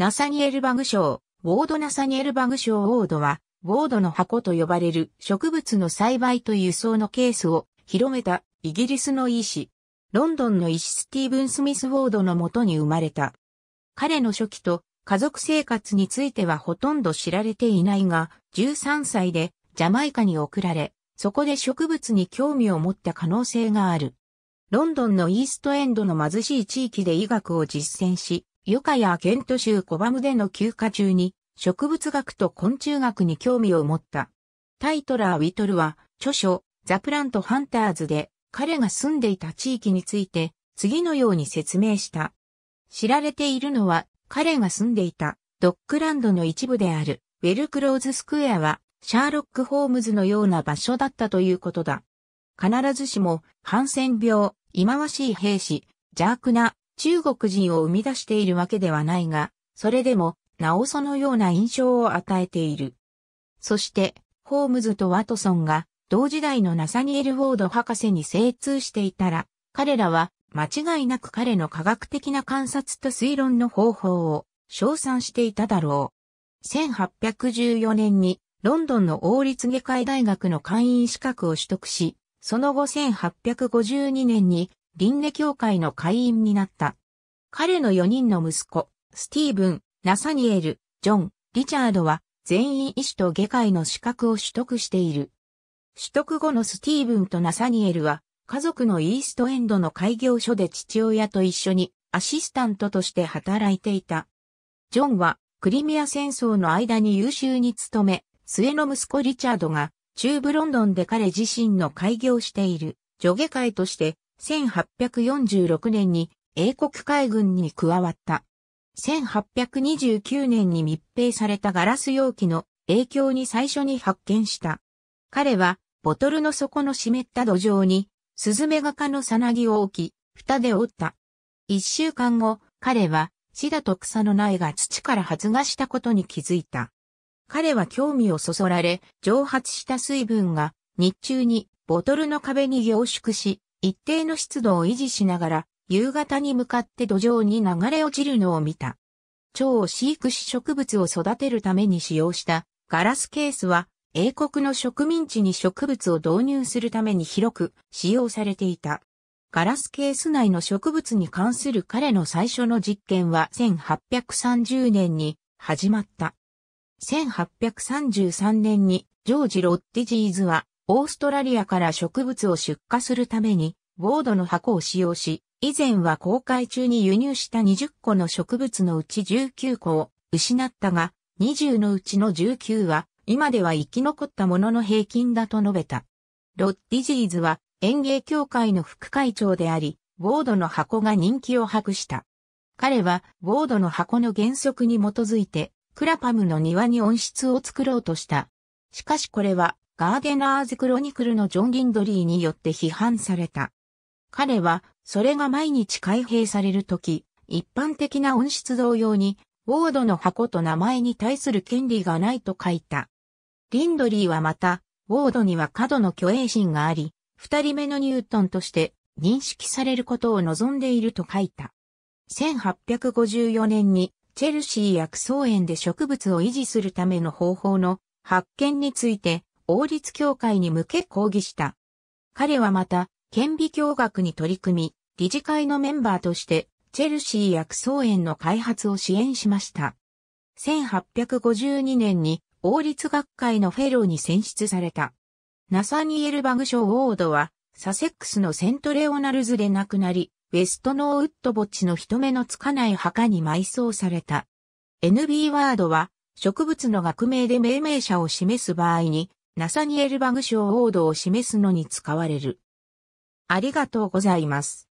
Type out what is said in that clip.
ナサニエルバグ賞、ウォードナサニエルバグ賞ウォードは、ウォードの箱と呼ばれる植物の栽培と輸送のケースを広めたイギリスの医師。ロンドンの医師スティーブン・スミス・ウォードのもとに生まれた。彼の初期と家族生活についてはほとんど知られていないが、13歳でジャマイカに送られ、そこで植物に興味を持った可能性がある。ロンドンのイーストエンドの貧しい地域で医学を実践し、ユカやケント州コバムでの休暇中に植物学と昆虫学に興味を持った。タイトラー・ウィトルは著書ザ・プラント・ハンターズで彼が住んでいた地域について次のように説明した。知られているのは彼が住んでいたドッグランドの一部であるウェルクローズスクエアはシャーロック・ホームズのような場所だったということだ。必ずしも、ハンセン病、忌まわしい兵士、邪悪な中国人を生み出しているわけではないが、それでも、なおそのような印象を与えている。そして、ホームズとワトソンが、同時代のナサニエル・ウォード博士に精通していたら、彼らは、間違いなく彼の科学的な観察と推論の方法を、称賛していただろう。1814年に、ロンドンの王立外科医大学の会員資格を取得し、その後1852年に輪廻協会の会員になった。彼の4人の息子、スティーブン、ナサニエル、ジョン、リチャードは全員医師と外科医の資格を取得している。取得後のスティーブンとナサニエルは家族のイーストエンドの開業所で父親と一緒にアシスタントとして働いていた。ジョンはクリミア戦争の間に優秀に勤め、末の息子リチャードが中部ロンドンで彼自身の開業している、女下界として1846年に英国海軍に加わった。1829年に密閉されたガラス容器の影響に最初に発見した。彼は、ボトルの底の湿った土壌に、スズメガ科のさなぎを置き、蓋で折った。一週間後、彼は、シダと草の苗が土から発芽したことに気づいた。彼は興味をそそられ、蒸発した水分が、日中に、ボトルの壁に凝縮し、一定の湿度を維持しながら、夕方に向かって土壌に流れ落ちるのを見た。蝶を飼育し植物を育てるために使用したガラスケースは英国の植民地に植物を導入するために広く使用されていた。ガラスケース内の植物に関する彼の最初の実験は1830年に始まった。1833年にジョージ・ロッテジーズはオーストラリアから植物を出荷するために、ボードの箱を使用し、以前は公開中に輸入した20個の植物のうち19個を失ったが、20のうちの19は、今では生き残ったものの平均だと述べた。ロッディジーズは園芸協会の副会長であり、ボードの箱が人気を博した。彼はボードの箱の原則に基づいて、クラパムの庭に温室を作ろうとした。しかしこれはガーデナーズ・クロニクルのジョン・リンドリーによって批判された。彼は、それが毎日開閉されるとき、一般的な温室同様に、ウォードの箱と名前に対する権利がないと書いた。リンドリーはまた、ウォードには過度の虚栄心があり、二人目のニュートンとして認識されることを望んでいると書いた。1854年にチェルシー薬草園で植物を維持するための方法の発見について王立協会に向け抗議した。彼はまた、顕微鏡学に取り組み、理事会のメンバーとして、チェルシー薬草園の開発を支援しました。1852年に王立学会のフェローに選出された。ナサニエル・バグショー・ウォードは、サセックスのセントレオナルズで亡くなり、ウェストノーウッド墓地の人目のつかない墓に埋葬された。NB ワードは、植物の学名で命名者を示す場合に、ナサニエル・バグ賞ードを示すのに使われる。ありがとうございます。